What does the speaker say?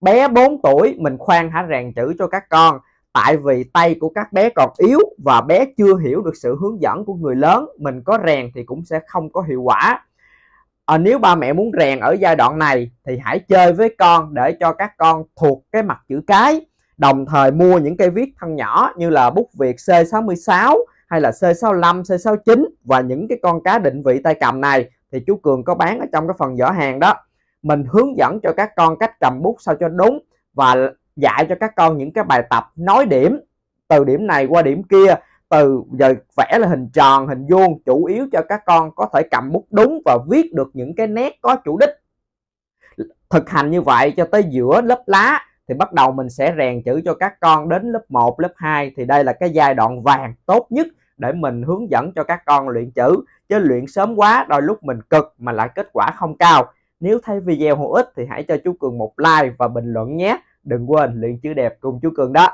bé 4 tuổi mình khoan hả ràng chữ cho các con tại vì tay của các bé còn yếu và bé chưa hiểu được sự hướng dẫn của người lớn mình có rèn thì cũng sẽ không có hiệu quả à, nếu ba mẹ muốn rèn ở giai đoạn này thì hãy chơi với con để cho các con thuộc cái mặt chữ cái đồng thời mua những cây viết thân nhỏ như là bút việt C66 hay là C65, C69 và những cái con cá định vị tay cầm này thì chú Cường có bán ở trong cái phần giỏ hàng đó mình hướng dẫn cho các con cách cầm bút sao cho đúng và dạy cho các con những cái bài tập nói điểm từ điểm này qua điểm kia từ giờ vẽ là hình tròn hình vuông chủ yếu cho các con có thể cầm bút đúng và viết được những cái nét có chủ đích thực hành như vậy cho tới giữa lớp lá thì bắt đầu mình sẽ rèn chữ cho các con đến lớp 1, lớp 2 thì đây là cái giai đoạn vàng tốt nhất để mình hướng dẫn cho các con luyện chữ chứ luyện sớm quá đôi lúc mình cực mà lại kết quả không cao nếu thấy video hữu ích thì hãy cho chú Cường một like và bình luận nhé. Đừng quên luyện chữ đẹp cùng chú Cường đó.